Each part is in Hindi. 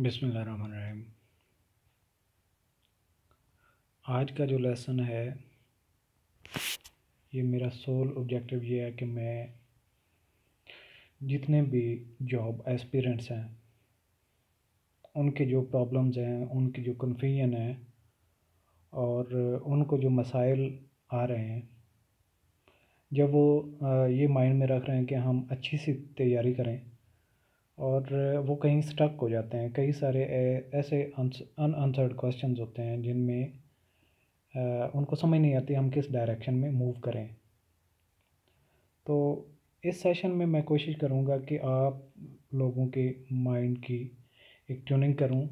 बिसमीम आज का जो लेसन है ये मेरा सोल ऑब्जेक्टिव ये है कि मैं जितने भी जॉब एस्पिरेंट्स हैं उनके जो प्रॉब्लम्स हैं उनकी जो कन्फ्यूजन है और उनको जो मसाइल आ रहे हैं जब वो ये माइंड में रख रहे हैं कि हम अच्छी सी तैयारी करें और वो कहीं स्टक हो जाते हैं कई सारे ऐसे अनआंसर्ड क्वेश्चन होते हैं जिनमें उनको समझ नहीं आती हम किस डायरेक्शन में मूव करें तो इस सेशन में मैं कोशिश करूँगा कि आप लोगों के माइंड की एक ट्यूनिंग करूँ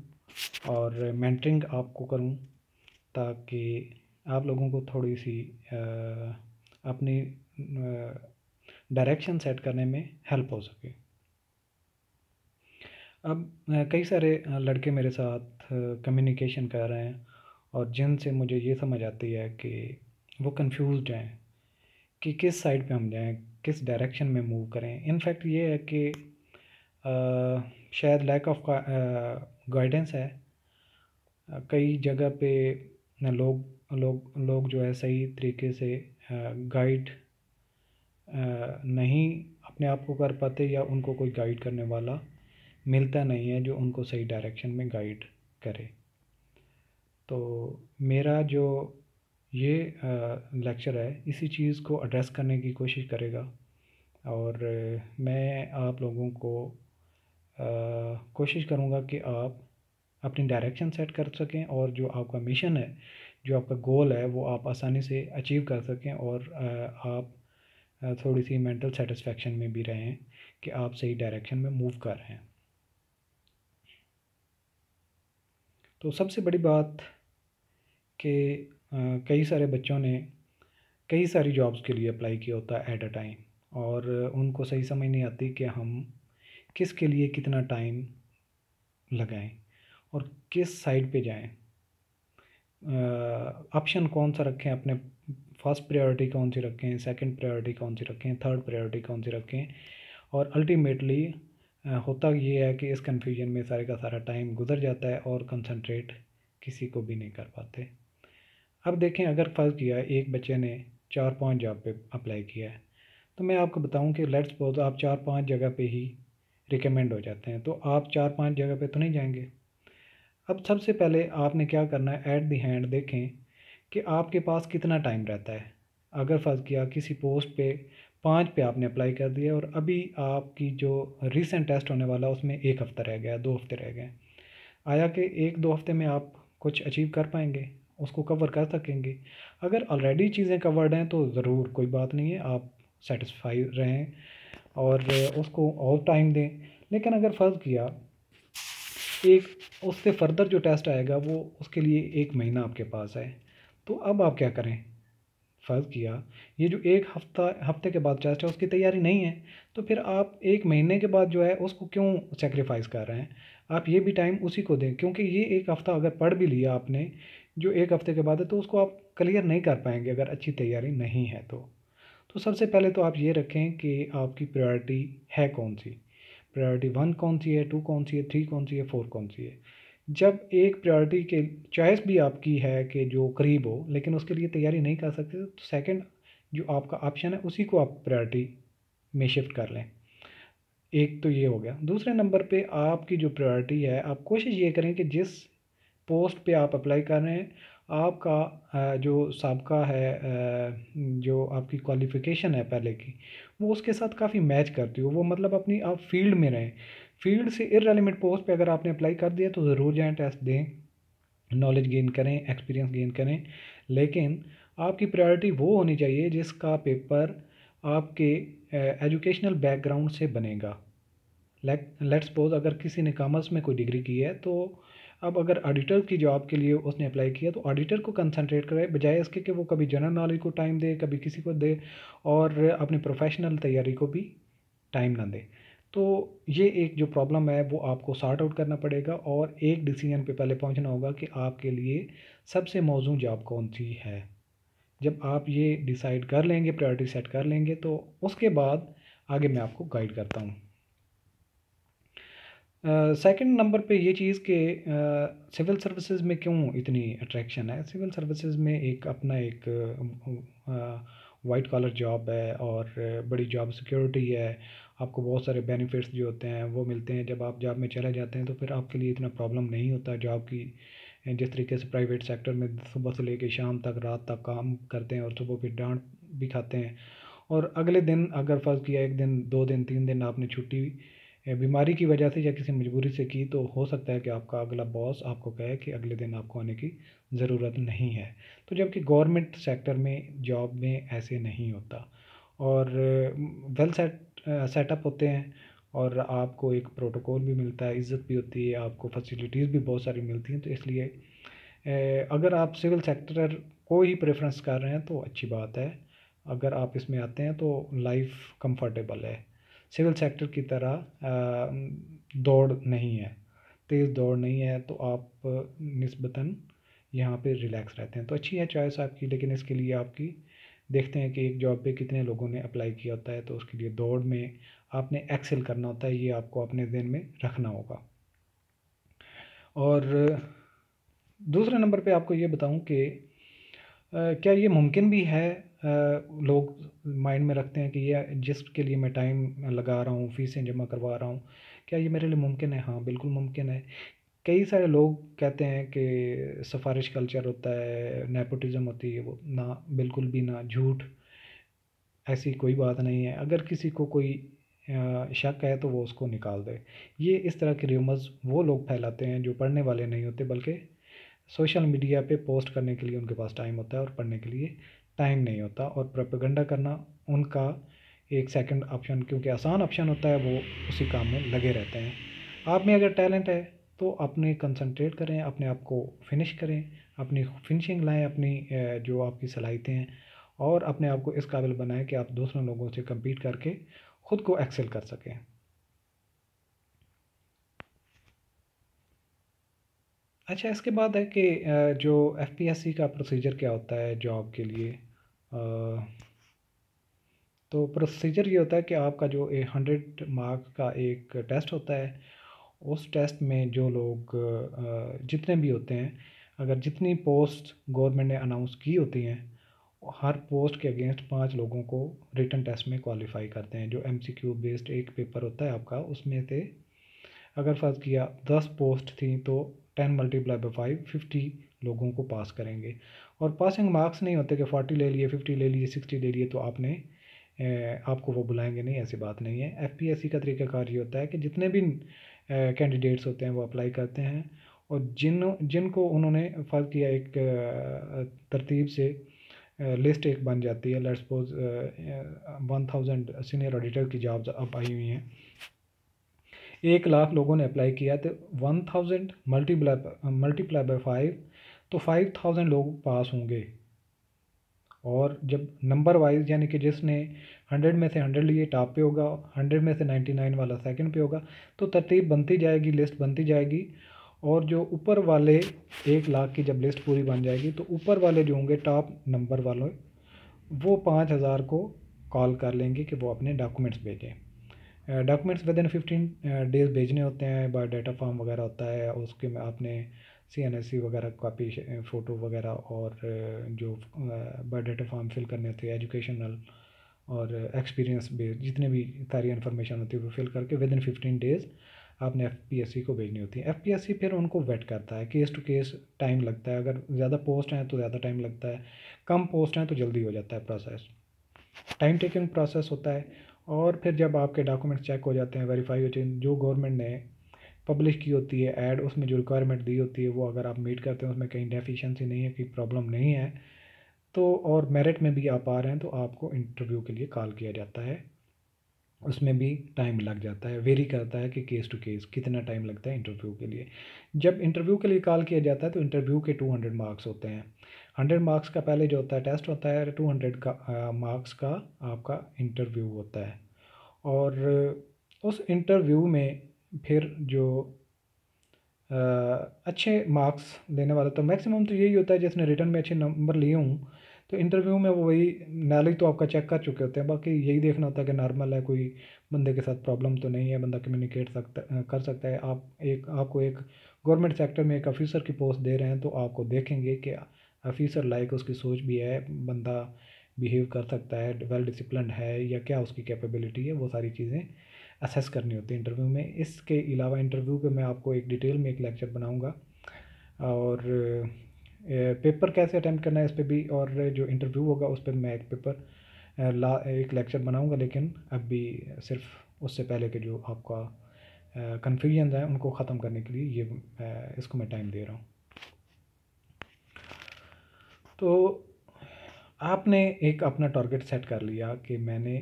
और मेंटरिंग आपको करूँ ताकि आप लोगों को थोड़ी सी अपनी डायरेक्शन सेट करने में हेल्प हो सके अब कई सारे लड़के मेरे साथ कम्युनिकेशन कर रहे हैं और जिनसे मुझे ये समझ आती है कि वो कंफ्यूज हैं कि किस साइड पे हम जाएं किस डायरेक्शन में मूव करें इनफैक्ट ये है कि आ, शायद लैक ऑफ गाइडेंस है कई जगह पे लोग लोग लोग जो है सही तरीके से गाइड नहीं अपने आप को कर पाते या उनको कोई गाइड करने वाला मिलता नहीं है जो उनको सही डायरेक्शन में गाइड करे तो मेरा जो ये लेक्चर है इसी चीज़ को एड्रेस करने की कोशिश करेगा और मैं आप लोगों को कोशिश करूँगा कि आप अपनी डायरेक्शन सेट कर सकें और जो आपका मिशन है जो आपका गोल है वो आप आसानी से अचीव कर सकें और आप थोड़ी सी मेंटल सेटिस्फेक्शन में भी रहें कि आप सही डायरेक्शन में मूव कर रहे हैं तो सबसे बड़ी बात कि कई सारे बच्चों ने कई सारी जॉब्स के लिए अप्लाई किया होता है एट अ टाइम और उनको सही समझ नहीं आती कि हम किसके लिए कितना टाइम लगाएं और किस साइड पे जाएं ऑप्शन कौन सा रखें अपने फर्स्ट प्रायोरिटी कौन सी रखें सेकंड प्रायोरिटी कौन सी रखें थर्ड प्रायोरिटी कौन सी रखें और अल्टीमेटली होता ये है कि इस कन्फ्यूजन में सारे का सारा टाइम गुजर जाता है और कंसनट्रेट किसी को भी नहीं कर पाते अब देखें अगर फ़र्ज़ किया एक बच्चे ने चार पांच जॉब पे अप्लाई किया है तो मैं आपको बताऊं कि लेट्स सपोज आप चार पांच जगह पे ही रिकमेंड हो जाते हैं तो आप चार पांच जगह पे तो नहीं जाएंगे अब सबसे पहले आपने क्या करना है एट दी हैंड देखें कि आपके पास कितना टाइम रहता है अगर फ़र्ज़ किया किसी पोस्ट पे पाँच पे आपने अप्लाई कर दिया और अभी आपकी जो रिसेंट टेस्ट होने वाला उसमें एक हफ़्ता रह गया दो हफ़्ते रह गए आया कि एक दो हफ़्ते में आप कुछ अचीव कर पाएंगे उसको कवर कर सकेंगे अगर ऑलरेडी चीज़ें कवर्ड हैं तो ज़रूर कोई बात नहीं है आप सेटिस्फाई रहें और उसको और टाइम दें लेकिन अगर फ़र्ज़ किया एक उससे फर्दर जो टेस्ट आएगा वो उसके लिए एक महीना आपके पास है तो अब आप क्या करें फ़र्ज़ किया ये जो एक हफ़्ता हफ़्ते के बाद टेस्ट है उसकी तैयारी नहीं है तो फिर आप एक महीने के बाद जो है उसको क्यों सेक्रीफाइस कर रहे हैं आप ये भी टाइम उसी को दें क्योंकि ये एक हफ़्ता अगर पढ़ भी लिया आपने जो एक हफ़्ते के बाद है तो उसको आप क्लियर नहीं कर पाएंगे अगर अच्छी तैयारी नहीं है तो तो सबसे पहले तो आप ये रखें कि आपकी प्रायोरिटी है कौन सी प्रायोरिटी वन कौन सी है टू कौन सी है थ्री कौन सी है फोर कौन सी है जब एक प्रायोरिटी के चॉइस भी आपकी है कि जो करीब हो लेकिन उसके लिए तैयारी नहीं कर सकते तो सेकंड जो आपका ऑप्शन है उसी को आप प्रायोरिटी में शिफ्ट कर लें एक तो ये हो गया दूसरे नंबर पे आपकी जो प्रायोरिटी है आप कोशिश ये करें कि जिस पोस्ट पे आप अप्लाई कर रहे हैं आपका जो सबका है जो आपकी क्वालिफ़िकेशन है पहले की वो उसके साथ काफ़ी मैच करती हो वो मतलब अपनी आप फील्ड में रहें फील्ड से इरेलीवेंट पोस्ट पे अगर आपने अप्लाई कर दिया तो ज़रूर जाएँ टेस्ट दें नॉलेज गेन करें एक्सपीरियंस गेन करें लेकिन आपकी प्रायोरिटी वो होनी चाहिए जिसका पेपर आपके एजुकेशनल बैकग्राउंड से बनेगा लेट्स सपोज अगर किसी ने कॉमर्स में कोई डिग्री की है तो अब अगर ऑडिटर की जॉब के लिए उसने अप्लाई किया तो ऑडिटर को कंसंट्रेट करे बजाय इसके कि वो कभी जनरल नॉलेज को टाइम दे कभी किसी को दे और अपनी प्रोफेशनल तैयारी को भी टाइम ना दें तो ये एक जो प्रॉब्लम है वो आपको सॉर्ट आउट करना पड़ेगा और एक डिसीजन पे पहले पहुंचना होगा कि आपके लिए सबसे मौजूद जॉब कौन सी है जब आप ये डिसाइड कर लेंगे प्रायोरिटी सेट कर लेंगे तो उसके बाद आगे मैं आपको गाइड करता हूँ सेकंड नंबर पे ये चीज़ कि सिविल सर्विसेज में क्यों इतनी अट्रैक्शन है सिविल सर्विसेज में एक अपना एक वाइट कॉलर जॉब है और बड़ी जॉब सिक्योरिटी है आपको बहुत सारे बेनिफिट्स जो होते हैं वो मिलते हैं जब आप जॉब में चले जाते हैं तो फिर आपके लिए इतना प्रॉब्लम नहीं होता जॉब की जिस तरीके से प्राइवेट सेक्टर में सुबह से लेकर शाम तक रात तक काम करते हैं और सुबह फिर डांट भी खाते हैं और अगले दिन अगर फर्ज किया एक दिन दो दिन तीन दिन आपने छुट्टी बीमारी की वजह से या किसी मजबूरी से की तो हो सकता है कि आपका अगला बॉस आपको कहे कि अगले दिन आपको आने की ज़रूरत नहीं है तो जबकि गवर्नमेंट सेक्टर में जॉब में ऐसे नहीं होता और वेल सेट सेटअप होते हैं और आपको एक प्रोटोकॉल भी मिलता है इज़्ज़त भी होती है आपको फैसिलिटीज़ भी बहुत सारी मिलती हैं तो इसलिए अगर आप सिविल सेक्टर को ही प्रेफरेंस कर रहे हैं तो अच्छी बात है अगर आप इसमें आते हैं तो लाइफ कंफर्टेबल है सिविल सेक्टर की तरह दौड़ नहीं है तेज़ दौड़ नहीं है तो आप नस्बता यहाँ पे रिलैक्स रहते हैं तो अच्छी है चॉइस आपकी लेकिन इसके लिए आपकी देखते हैं कि एक जॉब पे कितने लोगों ने अप्लाई किया होता है तो उसके लिए दौड़ में आपने एक्सेल करना होता है ये आपको अपने दिन में रखना होगा और दूसरे नंबर पे आपको ये बताऊं कि क्या ये मुमकिन भी है लोग माइंड में रखते हैं कि ये जिसके लिए मैं टाइम लगा रहा हूँ फीसें जमा करवा रहा हूँ क्या ये मेरे लिए मुमकिन है हाँ बिल्कुल मुमकिन है कई सारे लोग कहते हैं कि सिफ़ारिश कल्चर होता है नेपोटिज़्म होती है वो ना बिल्कुल भी ना झूठ ऐसी कोई बात नहीं है अगर किसी को कोई शक है तो वो उसको निकाल दे ये इस तरह के रूमर्स वो लोग फैलाते हैं जो पढ़ने वाले नहीं होते बल्कि सोशल मीडिया पे पोस्ट करने के लिए उनके पास टाइम होता है और पढ़ने के लिए टाइम नहीं होता और प्रोपेगेंडा करना उनका एक सेकंड ऑप्शन क्योंकि आसान ऑप्शन होता है वो उसी काम में लगे रहते हैं आप में अगर टैलेंट है तो अपने कंसंट्रेट करें अपने आप को फिनिश करें अपनी फिनिशिंग लाएँ अपनी जो आपकी सलाहितें हैं और अपने आप को इस काबिल बनाएं कि आप दूसरे लोगों से कम्पीट करके ख़ुद को एक्सेल कर सकें अच्छा इसके बाद है कि जो एफ पी एस सी का प्रोसीजर क्या होता है जॉब के लिए तो प्रोसीजर ये होता है कि आपका जो हंड्रेड मार्क का एक टेस्ट होता है उस टेस्ट में जो लोग जितने भी होते हैं अगर जितनी पोस्ट गवर्नमेंट ने अनाउंस की होती हैं हर पोस्ट के अगेंस्ट पांच लोगों को रिटर्न टेस्ट में क्वालिफाई करते हैं जो एम बेस्ड एक पेपर होता है आपका उसमें से अगर फर्ज किया दस पोस्ट थी तो ten multiply by five fifty लोगों को पास करेंगे और पासिंग मार्क्स नहीं होते कि फोर्टी ले लिए फिफ्टी ले लिए सिक्सटी ले लिए तो आपने आपको वो बुलाएंगे नहीं ऐसी बात नहीं है एफ पी एस सी का तरीका ये होता है कि जितने भी कैंडिडेट्स होते हैं वो अप्लाई करते हैं और जिन जिनको उन्होंने फ़र्ज़ किया एक तरतीब से लिस्ट एक बन जाती है let suppose one thousand senior auditor की जॉब अब आई हुई हैं एक लाख लोगों ने अप्लाई किया तो one thousand multiply multiply by five तो फाइव थाउजेंड लोग पास होंगे और जब नंबर वाइज यानी कि जिसने हंड्रेड में से हंड्रेड लिए टॉप पे होगा हंड्रेड में से नाइन्टी नाइन वाला सेकंड पे होगा तो तरतीब बनती जाएगी लिस्ट बनती जाएगी और जो ऊपर वाले एक लाख की जब लिस्ट पूरी बन जाएगी तो ऊपर वाले जो होंगे टॉप नंबर वालों वो पाँच हज़ार को कॉल कर लेंगे कि वो अपने डॉक्यूमेंट्स भेजें documents within fifteen days भेजने होते हैं बायोडाटा फॉर्म वगैरह होता है उसके में आपने सी एन एस सी वगैरह कापी फ़ोटो वगैरह और जो बायोडाटा फॉर्म फिल करने होते हैं एजुकेशनल और एक्सपीरियंस बेस्ड जितने भी सारी इन्फॉर्मेशन होती है वो फिल करके विद इन फिफ्टीन डेज़ आपने एफ को भेजनी होती है एफ फिर उनको वेट करता है केस टू केस टाइम लगता है अगर ज़्यादा पोस्ट हैं तो ज़्यादा टाइम लगता है कम पोस्ट हैं तो जल्दी हो जाता है प्रोसेस टाइम टेकिंग प्रोसेस होता है और फिर जब आपके डॉक्यूमेंट्स चेक हो जाते हैं वेरीफाई जाते हैं जो गवर्नमेंट ने पब्लिश की होती है एड उसमें जो रिक्वायरमेंट दी होती है वो अगर आप मीट करते हैं उसमें कहीं डेफिशिएंसी नहीं है कहीं प्रॉब्लम नहीं है तो और मेरिट में भी आप आ रहे हैं तो आपको इंटरव्यू के लिए कॉल किया जाता है उसमें भी टाइम लग जाता है वेरी करता है कि केस टू केस कितना टाइम लगता है इंटरव्यू के लिए जब इंटरव्यू के लिए कॉल किया जाता है तो इंटरव्यू के टू हंड्रेड मार्क्स होते हैं हंड्रेड मार्क्स का पहले जो होता है टेस्ट होता है टू हंड्रेड का मार्क्स का आपका इंटरव्यू होता है और उस इंटरव्यू में फिर जो आ, अच्छे मार्क्स लेने वाला तो मैक्सिमम तो यही होता है जिसने रिटर्न में अच्छे नंबर लिए हूँ तो इंटरव्यू में वो वही नॉलेज तो आपका चेक कर चुके होते हैं बाकी यही देखना होता है कि नॉर्मल है कोई बंदे के साथ प्रॉब्लम तो नहीं है बंदा कम्युनिकेट सकता कर सकता है आप एक आपको एक गवर्नमेंट सेक्टर में एक ऑफिसर की पोस्ट दे रहे हैं तो आपको देखेंगे कि ऑफिसर लाइक उसकी सोच भी है बंदा बिहेव कर सकता है वेल डिसिप्लिन है या क्या उसकी कैपेबिलिटी है वो सारी चीज़ें असेस करनी होती है इंटरव्यू में इसके अलावा इंटरव्यू पे मैं आपको एक डिटेल में एक लेक्चर बनाऊँगा और पेपर कैसे अटैम्प्ट करना है इस पर भी और जो इंटरव्यू होगा उस पर मैं एक पेपर ला एक लेक्चर बनाऊँगा लेकिन अब भी सिर्फ उससे पहले के जो आपका कन्फ्यूजन है उनको ख़त्म करने के लिए ये इसको मैं टाइम दे रहा हूँ तो आपने एक अपना टारगेट सेट कर लिया कि मैंने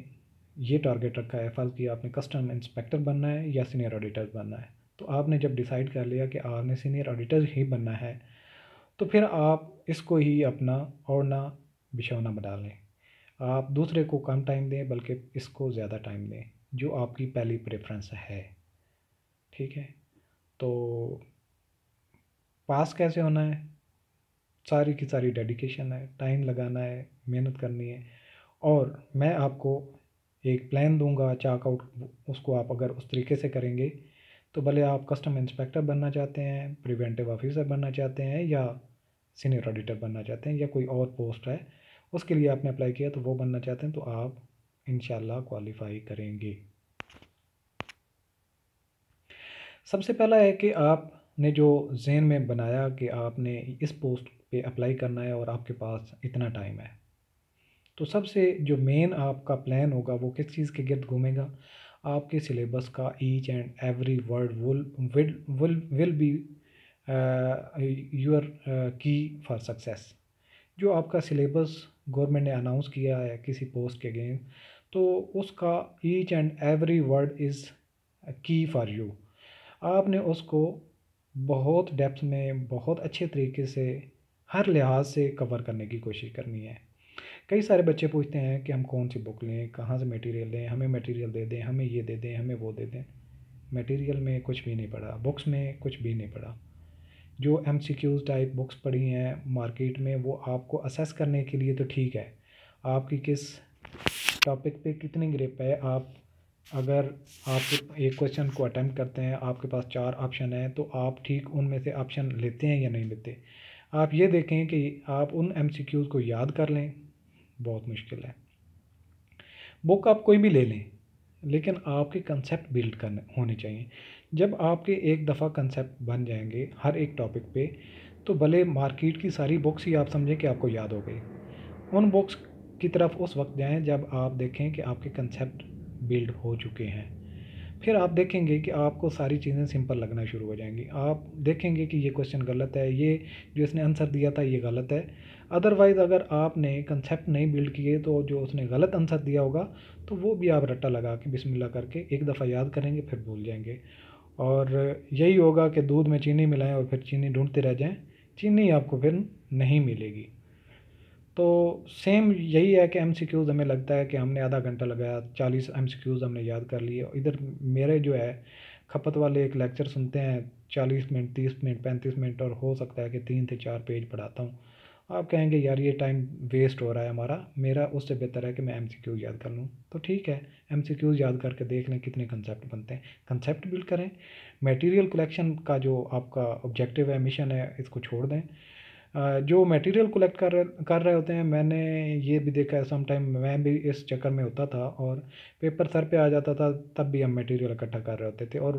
ये टारगेट रखा है फल कि आपने कस्टम इंस्पेक्टर बनना है या सीनियर ऑडिटर बनना है तो आपने जब डिसाइड कर लिया कि आपने सीनियर ऑडिटर ही बनना है तो फिर आप इसको ही अपना ओढ़ना बिछौना बना लें आप दूसरे को कम टाइम दें बल्कि इसको ज़्यादा टाइम दें जो आपकी पहली प्रेफरेंस है ठीक है तो पास कैसे होना है सारी की सारी डेडिकेशन है टाइम लगाना है मेहनत करनी है और मैं आपको एक प्लान दूंगा चाकआउट उसको आप अगर उस तरीके से करेंगे तो भले आप कस्टम इंस्पेक्टर बनना चाहते हैं प्रिवेंटिव ऑफिसर बनना चाहते हैं या सीनियर ऑडिटर बनना चाहते हैं या कोई और पोस्ट है उसके लिए आपने अप्लाई किया तो वो बनना चाहते हैं तो आप इन क्वालिफाई करेंगे सबसे पहला है कि आपने जो जहन में बनाया कि आपने इस पोस्ट पे अप्लाई करना है और आपके पास इतना टाइम है तो सबसे जो मेन आपका प्लान होगा वो किस चीज़ के गिरद घूमेगा आपके सिलेबस का each and every word will will will be your key for success जो आपका सिलेबस गवर्नमेंट ने अनाउंस किया है किसी पोस्ट के अगेंस्ट तो उसका each and every word is key for you आपने उसको बहुत डेप्थ में बहुत अच्छे तरीके से हर लिहाज से कवर करने की कोशिश करनी है कई सारे बच्चे पूछते हैं कि हम कौन सी बुक लें कहाँ से मटेरियल लें हमें मटेरियल दे दें हमें ये दे दें हमें वो दे दें मटेरियल में कुछ भी नहीं पड़ा बुक्स में कुछ भी नहीं पड़ा जो M C Qs type books पड़ी हैं मार्केट में वो आपको असेस करने के लिए तो ठीक है आपकी किस टॉपिक पे कितनी ग्रिप है आप अगर आप एक क्वेश्चन को अटैम्प्ट करते हैं आपके पास चार ऑप्शन हैं तो आप ठीक उनमें से ऑप्शन लेते हैं या नहीं लेते आप ये देखें कि आप उन एम सी क्यूज़ को याद कर लें बहुत मुश्किल है बुक आप कोई भी ले लें लेकिन आपके कंसेप्ट बिल्ड करने होने चाहिए जब आपके एक दफ़ा कंसेप्ट बन जाएंगे हर एक टॉपिक पे तो भले मार्केट की सारी बुक्स ही आप समझें कि आपको याद हो गई उन बुक्स की तरफ उस वक्त जाएं जब आप देखें कि आपके कंसेप्ट बिल्ड हो चुके हैं फिर आप देखेंगे कि आपको सारी चीज़ें सिंपल लगना शुरू हो जाएंगी आप देखेंगे कि ये क्वेश्चन गलत है ये जो इसने आंसर दिया था ये गलत है अदरवाइज़ अगर आपने कंसेप्ट नहीं बिल्ड किए तो जो उसने गलत आंसर दिया होगा तो वो भी आप रट्टा लगा के बिस्मिल्लाह करके एक दफ़ा याद करेंगे फिर भूल जाएंगे और यही होगा कि दूध में चीनी मिलाएं और फिर चीनी ढूंढते रह जाएं चीनी आपको फिर नहीं मिलेगी तो सेम यही है कि एम सी क्यूज़ हमें लगता है कि हमने आधा घंटा लगाया चालीस एम सी क्यूज़ हमने याद कर लिए इधर मेरे जो है खपत वाले एक लेक्चर सुनते हैं चालीस मिनट तीस मिनट पैंतीस मिनट और हो सकता है कि तीन से चार पेज पढ़ाता हूँ आप कहेंगे यार ये टाइम वेस्ट हो रहा है हमारा मेरा उससे बेहतर है कि मैं एम सी क्यूज़ याद कर लूँ तो ठीक है एम सी क्यूज़ याद करके देख लें कितने कंसेप्ट बनते हैं कंसेप्ट बिल्ड करें मटेरियल कलेक्शन का जो आपका ऑब्जेक्टिव है मिशन है इसको छोड़ दें जो मटेरियल कलेक्ट कर रहे कर रहे होते हैं मैंने ये भी देखा है सम टाइम मैं भी इस चक्कर में होता था और पेपर सर पे आ जाता था तब भी हम मटेरियल इकट्ठा कर रहे होते थे और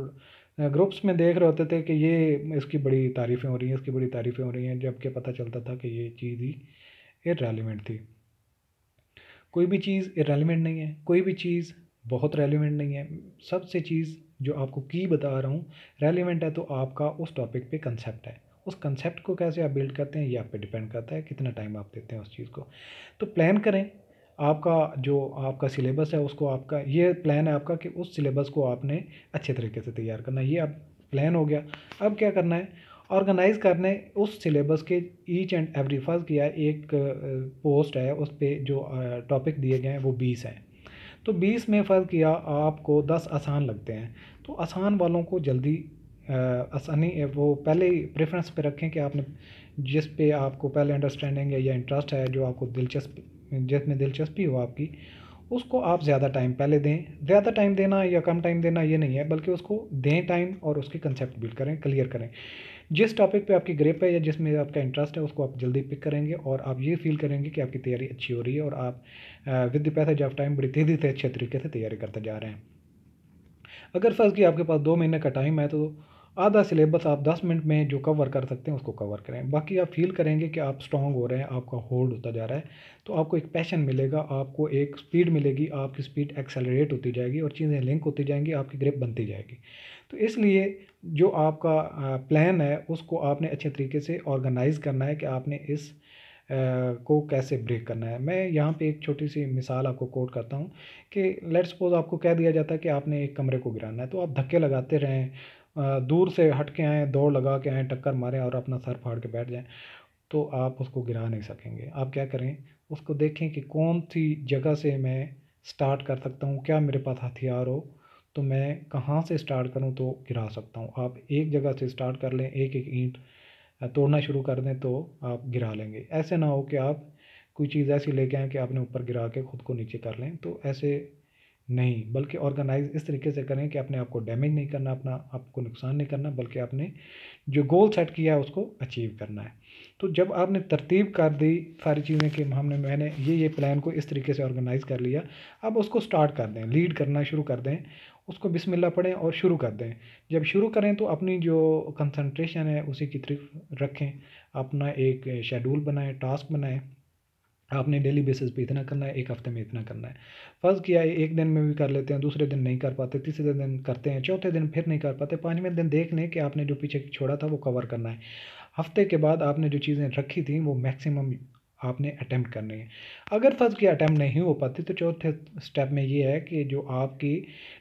ग्रुप्स में देख रहे होते थे कि ये इसकी बड़ी तारीफ़ें हो रही हैं इसकी बड़ी तारीफ़ें हो रही हैं जबकि पता चलता था कि ये चीज़ ही इरेलीवेंट थी कोई भी चीज़ इरेलीवेंट नहीं है कोई भी चीज़ बहुत रेलिवेंट नहीं है सबसे चीज़ जो आपको की बता रहा हूँ रेलिवेंट है तो आपका उस टॉपिक पे कंसेप्ट है उस कंसेप्ट को कैसे आप बिल्ड करते हैं ये आप पे डिपेंड करता है कितना टाइम आप देते हैं उस चीज़ को तो प्लान करें आपका जो आपका सिलेबस है उसको आपका ये प्लान है आपका कि उस सिलेबस को आपने अच्छे तरीके से तैयार करना ये अब प्लान हो गया अब क्या करना है ऑर्गेनाइज़ करने उस सिलेबस के ईच एंड एवरी फर्स्ट किया एक पोस्ट है उस पर जो टॉपिक दिए गए हैं वो बीस हैं तो बीस में फ़र्ज़ किया आपको दस आसान लगते हैं तो आसान वालों को जल्दी आसानी वो पहले ही प्रेफरेंस पे रखें कि आपने जिस पे आपको पहले अंडरस्टैंडिंग है या इंटरेस्ट है जो आपको दिलचस्प जिसमें दिलचस्पी हो आपकी उसको आप ज़्यादा टाइम पहले दें ज़्यादा टाइम देना या कम टाइम देना ये नहीं है बल्कि उसको दें टाइम और उसके कंसेप्ट बिल्ड करें क्लियर करें जिस टॉपिक पे आपकी ग्रेप है या जिसमें आपका इंटरेस्ट है उसको आप जल्दी पिक करेंगे और आप ये फील करेंगे कि आपकी तैयारी अच्छी हो रही है और आप with the passage of time बड़ी तेज़ी से अच्छे तरीके से तैयारी करते जा रहे हैं अगर फर्ज की आपके पास दो महीने का टाइम है तो आधा सिलेबस आप दस मिनट में जो कवर कर सकते हैं उसको कवर करें बाकी आप फील करेंगे कि आप स्ट्रॉन्ग हो रहे हैं आपका होल्ड होता जा रहा है तो आपको एक पैशन मिलेगा आपको एक स्पीड मिलेगी आपकी स्पीड एक्सेलरेट होती जाएगी और चीज़ें लिंक होती जाएंगी आपकी ग्रिप बनती जाएगी तो इसलिए जो आपका प्लान है उसको आपने अच्छे तरीके से ऑर्गेनाइज़ करना है कि आपने इस को कैसे ब्रेक करना है मैं यहाँ पे एक छोटी सी मिसाल आपको कोट करता हूँ कि लेट्स सपोज आपको कह दिया जाता है कि आपने एक कमरे को गिराना है तो आप धक्के लगाते रहें दूर से हट के आएँ दौड़ लगा के आएँ टक्कर मारें और अपना सर फाड़ के बैठ जाएँ तो आप उसको गिरा नहीं सकेंगे आप क्या करें उसको देखें कि कौन सी जगह से मैं स्टार्ट कर सकता हूँ क्या मेरे पास हथियार हो तो मैं कहाँ से स्टार्ट करूँ तो गिरा सकता हूँ आप एक जगह से स्टार्ट कर लें एक एक ईंट तोड़ना शुरू कर दें तो आप गिरा लेंगे ऐसे ना हो कि आप कोई चीज़ ऐसी लेके आएँ कि आपने ऊपर गिरा के ख़ुद को नीचे कर लें तो ऐसे नहीं बल्कि ऑर्गेनाइज इस तरीके से करें कि अपने आप को डैमेज नहीं करना अपना आपको नुकसान नहीं करना बल्कि आपने जो गोल सेट किया है उसको अचीव करना है तो जब आपने तरतीब कर दी सारी चीज़ें कि हमने मैंने ये ये प्लान को इस तरीके से ऑर्गेनाइज़ कर लिया अब उसको स्टार्ट कर दें लीड करना शुरू कर दें उसको बिस्मिल्लाह पढ़ें और शुरू कर दें जब शुरू करें तो अपनी जो कंसंट्रेशन है उसी की तरफ रखें अपना एक शेड्यूल बनाएं टास्क बनाएं आपने डेली बेसिस पे इतना करना है एक हफ्ते में इतना करना है फर्ज किया है एक दिन में भी कर लेते हैं दूसरे दिन नहीं कर पाते तीसरे दिन करते हैं चौथे दिन फिर नहीं कर पाते पाँचवें दिन देख लें कि आपने जो पीछे छोड़ा था वो कवर करना है हफ्ते के बाद आपने जो चीज़ें रखी थी वो मैक्सिमम आपने अटैम्प्ट करने हैं अगर फर्स्ट की अटैम्प्ट नहीं हो पाती तो चौथे स्टेप में ये है कि जो आपकी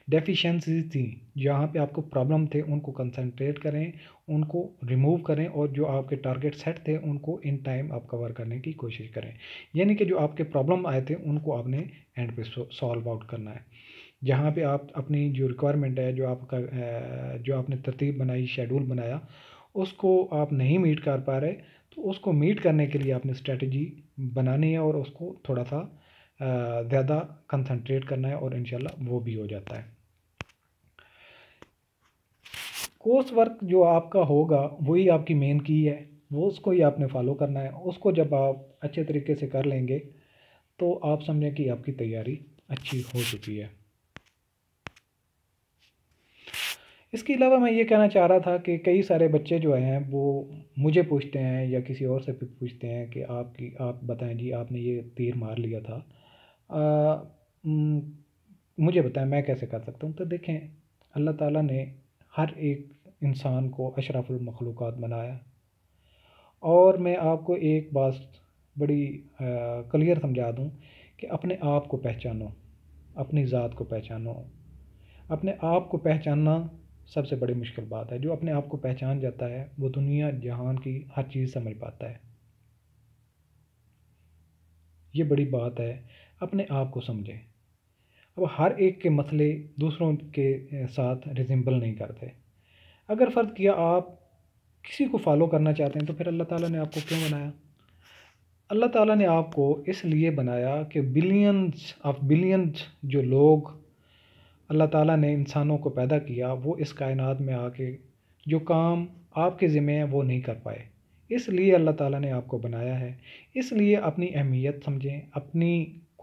डेफिशिएंसी थी जहाँ पे आपको प्रॉब्लम थे उनको कंसंट्रेट करें उनको रिमूव करें और जो आपके टारगेट सेट थे उनको इन टाइम आप कवर करने की कोशिश करें यानी कि जो आपके प्रॉब्लम आए थे उनको आपने एंड पे सॉल्व आउट करना है जहाँ पे आप अपनी जो रिक्वायरमेंट है जो आपका जो आपने तरतीब बनाई शेड्यूल बनाया उसको आप नहीं मीट कर पा रहे तो उसको मीट करने के लिए आपने स्ट्रेटजी बनानी है और उसको थोड़ा सा ज़्यादा कंसंट्रेट करना है और इन वो भी हो जाता है कोर्स वर्क जो आपका होगा वही आपकी मेन की है वो उसको ही आपने फॉलो करना है उसको जब आप अच्छे तरीके से कर लेंगे तो आप समझें कि आपकी तैयारी अच्छी हो चुकी है इसके अलावा मैं ये कहना चाह रहा था कि कई सारे बच्चे जो हैं वो मुझे पूछते हैं या किसी और से पूछते हैं कि आपकी आप बताएं जी आपने ये तीर मार लिया था आ, मुझे बताएं मैं कैसे कर सकता हूँ तो देखें अल्लाह ताला ने हर एक इंसान को अशरफुलमखलूक़ात बनाया और मैं आपको एक बात बड़ी क्लियर समझा दूँ कि अपने आप को पहचानो अपनी ज़ात को पहचानो अपने आप को पहचानना सबसे बड़ी मुश्किल बात है जो अपने आप को पहचान जाता है वो दुनिया जहान की हर चीज़ समझ पाता है ये बड़ी बात है अपने आप को समझें अब हर एक के मसले दूसरों के साथ रिजेंबल नहीं करते अगर फ़र्द किया आप किसी को फॉलो करना चाहते हैं तो फिर अल्लाह ताला ने आपको क्यों बनाया अल्लाह ताला ने आपको इसलिए बनाया कि बिलियंस ऑफ बिलियंस जो लोग अल्लाह ताला ने इंसानों को पैदा किया वो इस कायनात में आके जो काम आपके ज़िम्मे हैं वो नहीं कर पाए इसलिए अल्लाह ताला ने आपको बनाया है इसलिए अपनी अहमियत समझें अपनी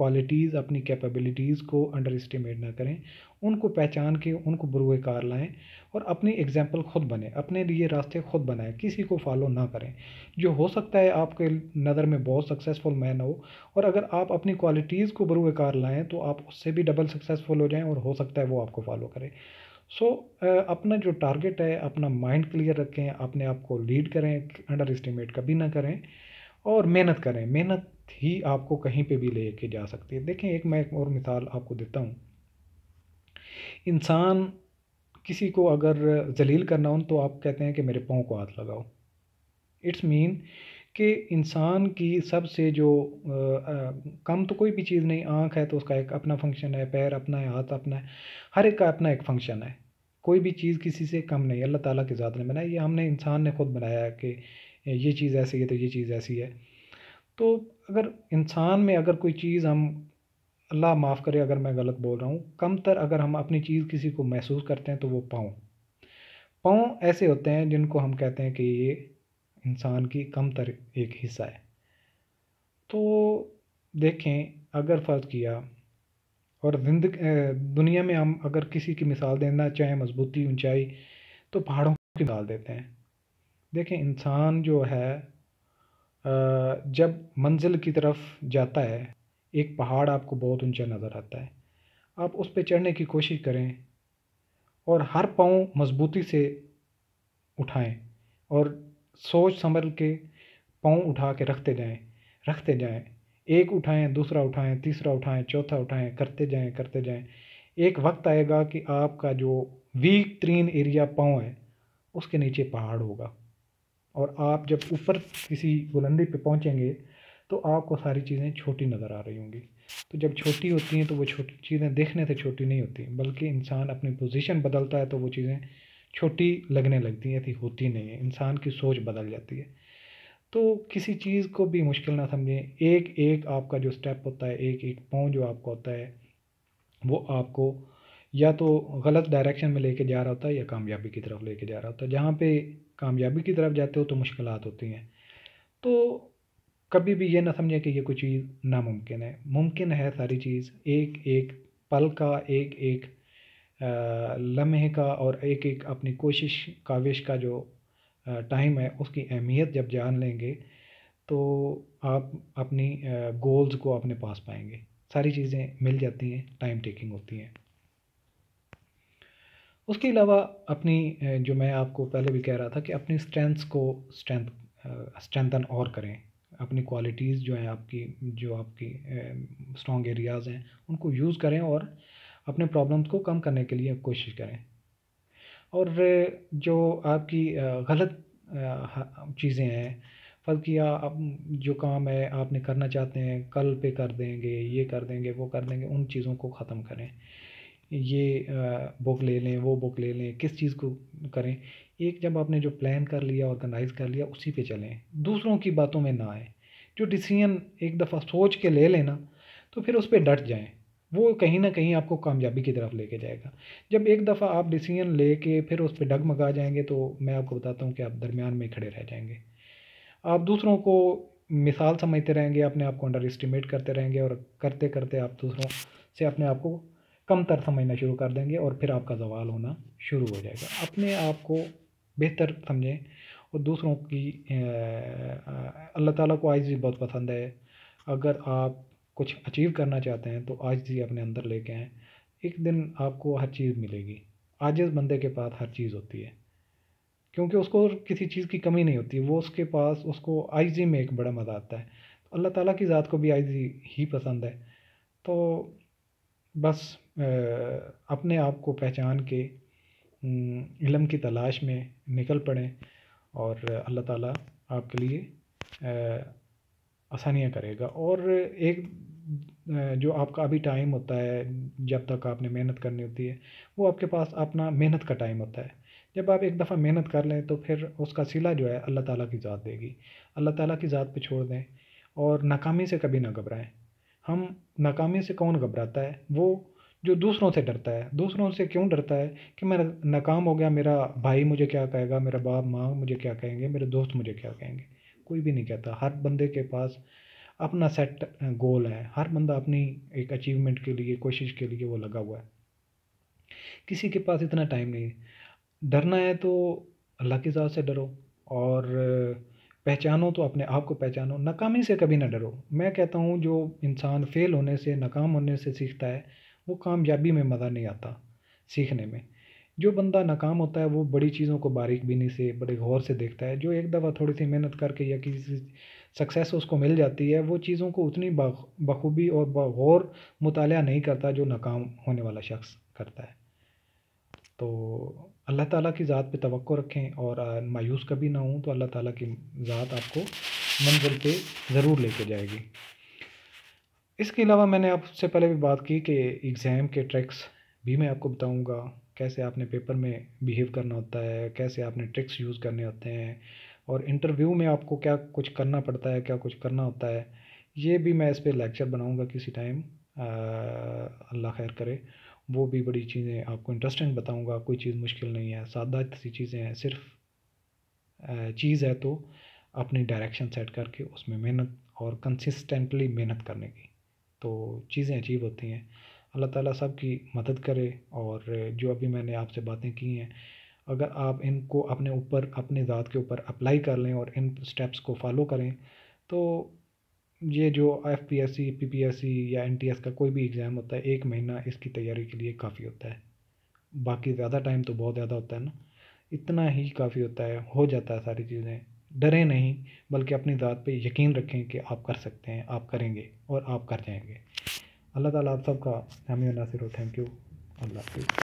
क्वालिटीज़ अपनी कैपेबिलिटीज़ को अंडर इस्टीमेट ना करें उनको पहचान के उनको बुरुए कार लाएँ और अपनी एग्ज़ाम्पल ख़ुद बने अपने लिए रास्ते ख़ुद बनाएँ किसी को फॉलो ना करें जो हो सकता है आपके नज़र में बहुत सक्सेसफुल मैन हो और अगर आप अपनी क्वालिटीज़ को बुरुए कार लाएँ तो आप उससे भी डबल सक्सेसफुल हो जाएँ और हो सकता है वो आपको फॉलो करें सो so, अपना जो टारगेट है अपना माइंड क्लियर रखें अपने आप को लीड करें अंडर एस्टिमेट कभी ना करें और मेहनत करें मेहनत ही आपको कहीं पे भी लेके जा सकती है देखें एक मैं एक और मिसाल आपको देता हूँ इंसान किसी को अगर जलील करना हो तो आप कहते हैं कि मेरे पाँव को हाथ लगाओ इट्स मीन कि इंसान की सबसे जो आ, आ, कम तो कोई भी चीज़ नहीं आँख है तो उसका एक अपना फंक्शन है पैर अपना है हाथ अपना है हर एक का अपना एक फंक्शन है कोई भी चीज़ किसी से कम नहीं अल्लाह ताला के ज़ात ने बनाई ये हमने इंसान ने खुद बनाया है कि ये चीज़ ऐसी है तो ये चीज़ ऐसी है तो अगर इंसान में अगर कोई चीज़ हम अल्लाह माफ़ करे अगर मैं गलत बोल रहा हूँ कमतर अगर हम अपनी चीज़ किसी को महसूस करते हैं तो वो पाँव पाँव ऐसे होते हैं जिनको हम कहते हैं कि ये इंसान की कम तर एक हिस्सा है तो देखें अगर फ़र्ज़ किया और जिंद दुनिया में हम अगर किसी की मिसाल देना चाहे मजबूती ऊंचाई तो पहाड़ों की मिसाल देते हैं देखें इंसान जो है जब मंजिल की तरफ जाता है एक पहाड़ आपको बहुत ऊंचा नज़र आता है आप उस पर चढ़ने की कोशिश करें और हर पाँव मजबूती से उठाएं और सोच समझ के पाँव उठा के रखते जाएं रखते जाएं एक उठाएं दूसरा उठाएं तीसरा उठाएं चौथा उठाएं करते जाएं करते जाएं एक वक्त आएगा कि आपका जो वीक तरीन एरिया पाँव है उसके नीचे पहाड़ होगा और आप जब ऊपर किसी बुलंदी पे पहुंचेंगे तो आपको सारी चीज़ें छोटी नज़र आ रही होंगी तो जब छोटी होती हैं तो वो छोटी चीज़ें देखने से छोटी नहीं होती बल्कि इंसान अपनी पोजीशन बदलता है तो वो चीज़ें छोटी लगने लगती हैं ऐसी होती नहीं है इंसान की सोच बदल जाती है तो किसी चीज़ को भी मुश्किल ना समझें एक एक आपका जो स्टेप होता है एक एक पाँव जो आपका होता है वो आपको या तो गलत डायरेक्शन में लेके जा रहा होता है या कामयाबी की तरफ लेके जा रहा होता है जहाँ पे कामयाबी की तरफ जाते हो तो मुश्किल होती हैं तो कभी भी ये ना समझें कि ये कोई चीज़ नामुमकिन है मुमकिन है सारी चीज़ एक एक पल का एक एक लम्हे का और एक एक अपनी कोशिश काविश का जो टाइम है उसकी अहमियत जब जान लेंगे तो आप अपनी गोल्स को अपने पास पाएंगे सारी चीज़ें मिल जाती हैं टाइम टेकिंग होती हैं उसके अलावा अपनी जो मैं आपको पहले भी कह रहा था कि अपनी स्ट्रेंथ्स को स्ट्रेंथ स्ट्रेंथन और करें अपनी क्वालिटीज़ जो हैं आपकी जो आपकी स्ट्रॉन्ग एरियाज़ हैं उनको यूज़ करें और अपने प्रॉब्लम्स को कम करने के लिए कोशिश करें और जो आपकी गलत चीज़ें हैं फर्ज किया आप जो काम है आपने करना चाहते हैं कल पे कर देंगे ये कर देंगे वो कर देंगे उन चीज़ों को ख़त्म करें ये बुक ले लें वो बुक ले लें किस चीज़ को करें एक जब आपने जो प्लान कर लिया ऑर्गेनाइज कर लिया उसी पे चलें दूसरों की बातों में ना आए जो डिसीजन एक दफ़ा सोच के ले लेना तो फिर उस पर डट जाएँ वो कहीं ना कहीं आपको कामयाबी की तरफ लेके जाएगा जब एक दफ़ा आप डिसीजन लेके फिर उस पर डगमगा जाएंगे तो मैं आपको बताता हूँ कि आप दरमियान में खड़े रह जाएंगे आप दूसरों को मिसाल समझते रहेंगे अपने आप को अंडर एस्टिमेट करते रहेंगे और करते करते आप दूसरों से अपने आप को कमतर समझना शुरू कर देंगे और फिर आपका जवाल होना शुरू हो जाएगा अपने आप को बेहतर समझें और दूसरों की अल्लाह ताला को आइज़ भी बहुत पसंद है अगर आप कुछ अचीव करना चाहते हैं तो आज ही अपने अंदर लेके आएँ एक दिन आपको हर चीज़ मिलेगी आजिज़ बंदे के पास हर चीज़ होती है क्योंकि उसको किसी चीज़ की कमी नहीं होती वो उसके पास उसको आइजी में एक बड़ा मज़ा आता है तो अल्लाह ताला की ज़ात को भी आइजी ही पसंद है तो बस अपने आप को पहचान के हम्म, इलम की तलाश में निकल पड़ें और अल्लाह ताला आपके लिए आसानियाँ करेगा और एक जो आपका अभी टाइम होता है जब तक आपने मेहनत करनी होती है वो आपके पास अपना मेहनत का टाइम होता है जब आप एक दफ़ा मेहनत कर लें तो फिर उसका सिला जो है अल्लाह ताला की ज़ात देगी अल्लाह ताला की ज़ात पे छोड़ दें और नाकामी से कभी ना घबराएं हम नाकामी से कौन घबराता है वो जो दूसरों से डरता है दूसरों से क्यों डरता है कि मैं नाकाम हो गया मेरा भाई मुझे क्या कहेगा मेरा बाप माँ मुझे क्या कहेंगे मेरे दोस्त मुझे क्या कहेंगे कोई भी नहीं कहता हर बंदे के पास अपना सेट गोल है हर बंदा अपनी एक अचीवमेंट के लिए कोशिश के लिए वो लगा हुआ है किसी के पास इतना टाइम नहीं डरना है तो अल्लाह की ज़्यादा से डरो और पहचानो तो अपने आप को पहचानो नाकामी से कभी ना डरो मैं कहता हूँ जो इंसान फेल होने से नाकाम होने से सीखता है वो कामयाबी में मज़ा नहीं आता सीखने में जो बंदा नाकाम होता है वो बड़ी चीज़ों को बारीक़बीनी से बड़े गौर से देखता है जो एक दफ़ा थोड़ी सी मेहनत करके या किसी सक्सेस उसको मिल जाती है वो चीज़ों को उतनी बखूबी और बौर मुताल नहीं करता जो नाकाम होने वाला शख्स करता है तो अल्लाह ताला की ज़ात पे तो रखें और मायूस कभी ना हों तो अल्लाह ताला की ज़ात आपको मंजिल पे ज़रूर लेके जाएगी इसके अलावा मैंने आपसे पहले भी बात की कि एग्ज़ाम के ट्रिक्स भी मैं आपको बताऊंगा कैसे आपने पेपर में बिहेव करना होता है कैसे आपने ट्रिक्स यूज़ करने होते हैं और इंटरव्यू में आपको क्या कुछ करना पड़ता है क्या कुछ करना होता है ये भी मैं इस पर लेक्चर बनाऊँगा किसी टाइम अल्लाह खैर करे वो भी बड़ी चीज़ें आपको इंटरेस्टिंग बताऊँगा कोई चीज़ मुश्किल नहीं है सादा सी चीज़ें हैं सिर्फ चीज़ है तो अपनी डायरेक्शन सेट करके उसमें मेहनत और कंसिस्टेंटली मेहनत करने की तो चीज़ें अचीव होती हैं अल्लाह ताला सब की मदद करे और जो अभी मैंने आपसे बातें की हैं अगर आप इनको अपने ऊपर अपने ज़ात के ऊपर अप्लाई कर लें और इन स्टेप्स को फॉलो करें तो ये जो F P S C P P S C या एन टी एस का कोई भी एग्ज़ाम होता है एक महीना इसकी तैयारी के लिए काफ़ी होता है बाकी ज़्यादा टाइम तो बहुत ज़्यादा होता है ना इतना ही काफ़ी होता है हो जाता है सारी चीज़ें डरें नहीं बल्कि अपनी ज़ात पे यकीन रखें कि आप कर सकते हैं आप करेंगे और आप कर जाएंगे अल्लाह ताला आप सबका हामी नासिर हो थैंक यू अल्लाह हाफ़िज़